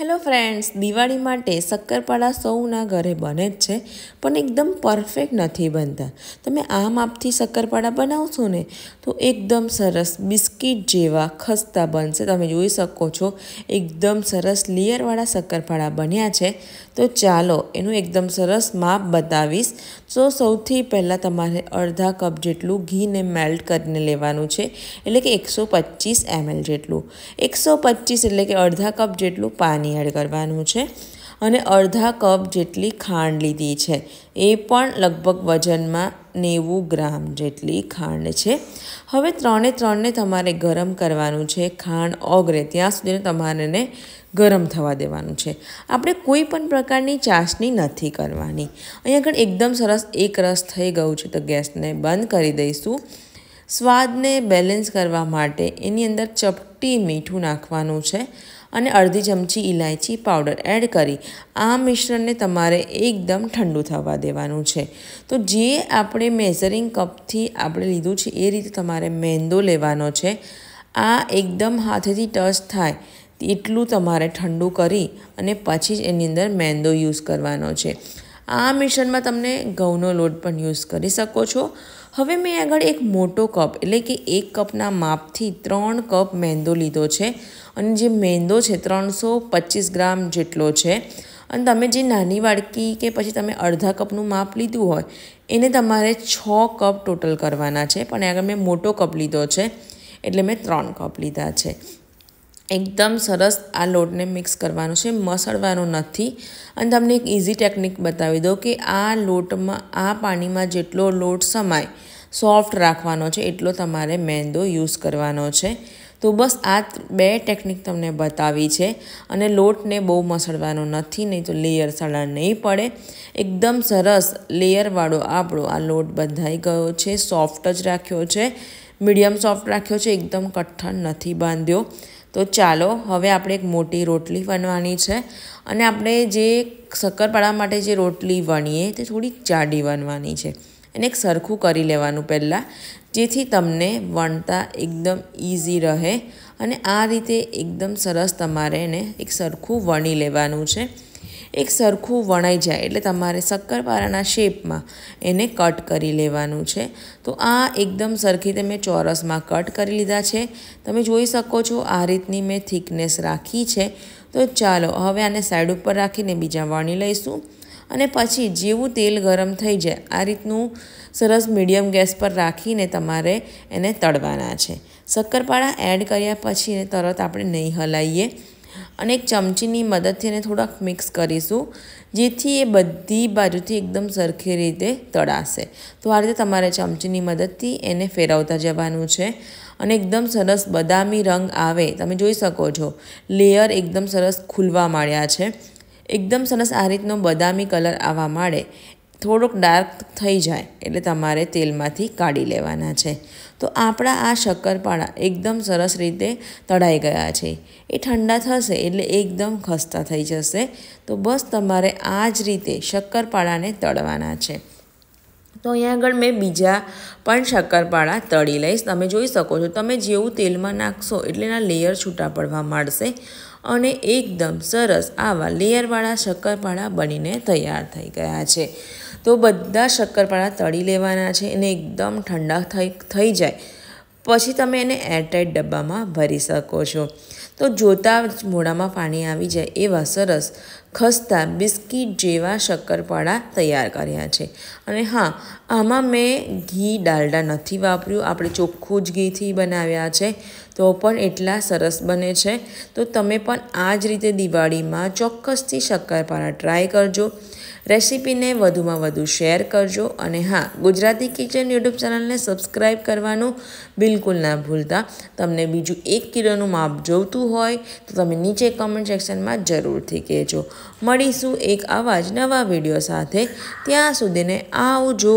hello friends Diwali માટે શક્કરપાળા સૌના ઘરે બને જ છે પણ એકદમ પરફેક્ટ નથી બનતા તમે આ માપથી શક્કરપાળા બનાવશો ને તો એકદમ સરસ બિસ્કિટ જેવા ખસ્તા બનશે તમે જોઈ શકો છો એકદમ સરસ લેયરવાળા શક્કરપાળા બન્યા છે તો ચાલો એનું એકદમ સરસ માપ બતાવીશ તો સૌથી પહેલાં તમારે અડધા કપ જેટલું ઘીને મેલ્ટ કરીને લેવાનું છે એટલે કે એકસો પચીસ એમએલ જેટલું એકસો પચીસ એટલે કે અડધા કપ જેટલું પાણી પાણી એડ કરવાનું છે અને અડધા કપ જેટલી ખાંડ લીધી છે એ પણ લગભગ વજનમાં નેવું ગ્રામ જેટલી ખાંડ છે હવે ત્રણે ત્રણને તમારે ગરમ કરવાનું છે ખાંડ ઓગળે ત્યાં સુધી તમારે ગરમ થવા દેવાનું છે આપણે કોઈ પણ પ્રકારની ચાસણી નથી કરવાની અહીંયા આગળ એકદમ સરસ એક રસ થઈ ગયું છે તો ગેસને બંધ કરી દઈશું સ્વાદને બેલેન્સ કરવા માટે એની અંદર ચપટી મીઠું નાખવાનું છે અને અડધી ચમચી ઇલાયચી પાવડર એડ કરી આ મિશ્રણને તમારે એકદમ ઠંડુ થવા દેવાનું છે તો જે આપણે મેઝરિંગ કપથી આપણે લીધું છે એ રીતે તમારે મેંદો લેવાનો છે આ એકદમ હાથેથી ટચ થાય એટલું તમારે ઠંડુ કરી અને પછી જ એની અંદર મેંદો યુઝ કરવાનો છે આ મિશ્રણમાં તમને ઘઉંનો લોટ પણ યુઝ કરી શકો છો હવે મેં આગળ એક મોટો કપ એટલે કે એક કપના માપથી ત્રણ કપ મેંદો લીધો છે અને જે મેંદો છે ત્રણસો પચીસ ગ્રામ જેટલો છે અને તમે જે નાની વાડકી કે પછી તમે અડધા કપનું માપ લીધું હોય એને તમારે છ કપ ટોટલ કરવાના છે પણ આગળ મેં મોટો કપ લીધો છે એટલે મેં ત્રણ કપ લીધા છે એકદમ સરસ આ લોટને મિક્સ કરવાનો છે મસળવાનો નથી અને તમને એક ઇઝી ટેકનિક બતાવી દઉં કે આ લોટમાં આ પાણીમાં જેટલો લોટ સમાય સોફ્ટ રાખવાનો છે એટલો તમારે મેંદો યુઝ કરવાનો છે તો બસ આ બે ટેકનિક તમને બતાવી છે અને લોટને બહુ મસળવાનો નથી નહીં તો લેયર સડા નહીં પડે એકદમ સરસ લેયરવાળો આપણો આ લોટ બંધાઈ ગયો છે સોફ્ટ જ રાખ્યો છે મીડિયમ સોફ્ટ રાખ્યો છે એકદમ કઠણ નથી બાંધ્યો તો ચાલો હવે આપણે એક મોટી રોટલી વણવાની છે અને આપણે જે શક્કરપાળા માટે જે રોટલી વણીએ તે થોડી જાડી વણવાની છે એને એક સરખું કરી લેવાનું પહેલાં જેથી તમને વણતા એકદમ ઇઝી રહે અને આ રીતે એકદમ સરસ તમારે એને એક સરખું વણી લેવાનું છે એક સરખું વણાઈ જાય એટલે તમારે શક્કરપારાના શેપમાં એને કટ કરી લેવાનું છે તો આ એકદમ સરખી તે મેં ચોરસમાં કટ કરી લીધા છે તમે જોઈ શકો છો આ રીતની મેં થિકનેસ રાખી છે તો ચાલો હવે આને સાઈડ ઉપર રાખીને બીજા વણી લઈશું અને પછી જેવું તેલ ગરમ થઈ જાય આ રીતનું સરસ મીડિયમ ગેસ પર રાખીને તમારે એને તળવાના છે શક્કરપાળા એડ કર્યા પછી તરત આપણે નહીં હલાવીએ અને એક ચમચીની મદદથી એને થોડાક મિક્સ કરીશું જેથી એ બધી બાજુથી એકદમ સરખી રીતે તળાશે તો આ રીતે તમારે ચમચીની મદદથી એને ફેરવતા જવાનું છે અને એકદમ સરસ બદામી રંગ આવે તમે જોઈ શકો છો લેયર એકદમ સરસ ખુલવા માંડ્યા છે એકદમ સરસ આ રીતનો બદામી કલર આવવા માંડે થોડુંક ડાર્ક થઈ જાય એટલે તમારે તેલમાંથી કાઢી લેવાના છે તો આપણા આ શક્કરપાળા એકદમ સરસ રીતે તળાઈ ગયા છે એ ઠંડા થશે એટલે એકદમ ખસ્તા થઈ જશે તો બસ તમારે આ જ રીતે શક્કરપાળાને તળવાના છે તો અહીંયા આગળ મેં બીજા પણ શક્કરપાળા તળી લઈશ તમે જોઈ શકો છો તમે જેવું તેલમાં નાખશો એટલે એના લેયર છૂટા પડવા માંડશે અને એકદમ સરસ આવા લેયરવાળા શક્કરપાળા બનીને તૈયાર થઈ ગયા છે તો બધા શક્કરપાળા તળી લેવાના છે અને એકદમ ઠંડા થઈ થઈ જાય પછી તમે એને એરટાઈટ ડબ્બામાં ભરી શકો છો તો જોતાં જ મોઢામાં પાણી આવી જાય એવા સરસ ખસ્તા બિસ્કિટ જેવા શક્કરપાડા તૈયાર કર્યા છે અને હા આમાં મેં ઘી ડાલડા નથી વાપર્યું આપણે ચોખ્ખું જ ઘીથી બનાવ્યા છે તો પણ એટલા સરસ બને છે તો તમે પણ આ જ રીતે દિવાળીમાં ચોક્કસથી શક્કરપારા ટ્રાય કરજો રેસિપીને વધુમાં વધુ શેર કરજો અને હા ગુજરાતી કિચન યુટ્યુબ ચેનલને સબસ્ક્રાઈબ કરવાનું બિલકુલ ના ભૂલતા તમને બીજું એક કિલોનું માપ જોવતું હોય તો તમે નીચે કમેન્ટ સેક્શનમાં જરૂરથી કહેજો મળીશું એક આવા જ નવા વિડીયો સાથે ત્યાં સુધીને આવજો